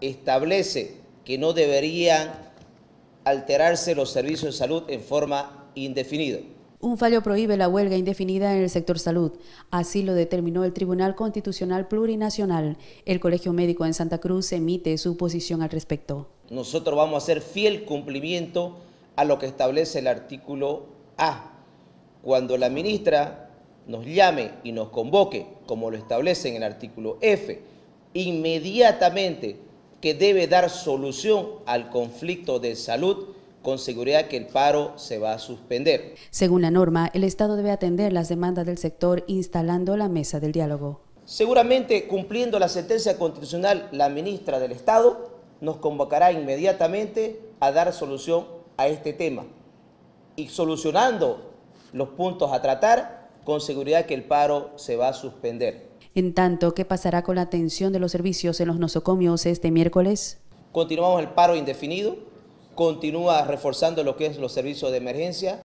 establece que no deberían alterarse los servicios de salud en forma indefinida. Un fallo prohíbe la huelga indefinida en el sector salud. Así lo determinó el Tribunal Constitucional Plurinacional. El Colegio Médico en Santa Cruz emite su posición al respecto. Nosotros vamos a hacer fiel cumplimiento a lo que establece el artículo A. Cuando la ministra nos llame y nos convoque, como lo establece en el artículo F, inmediatamente que debe dar solución al conflicto de salud con seguridad que el paro se va a suspender. Según la norma, el Estado debe atender las demandas del sector instalando la mesa del diálogo. Seguramente, cumpliendo la sentencia constitucional, la ministra del Estado nos convocará inmediatamente a dar solución a este tema y solucionando los puntos a tratar, con seguridad que el paro se va a suspender. En tanto, ¿qué pasará con la atención de los servicios en los nosocomios este miércoles? Continuamos el paro indefinido, continúa reforzando lo que es los servicios de emergencia,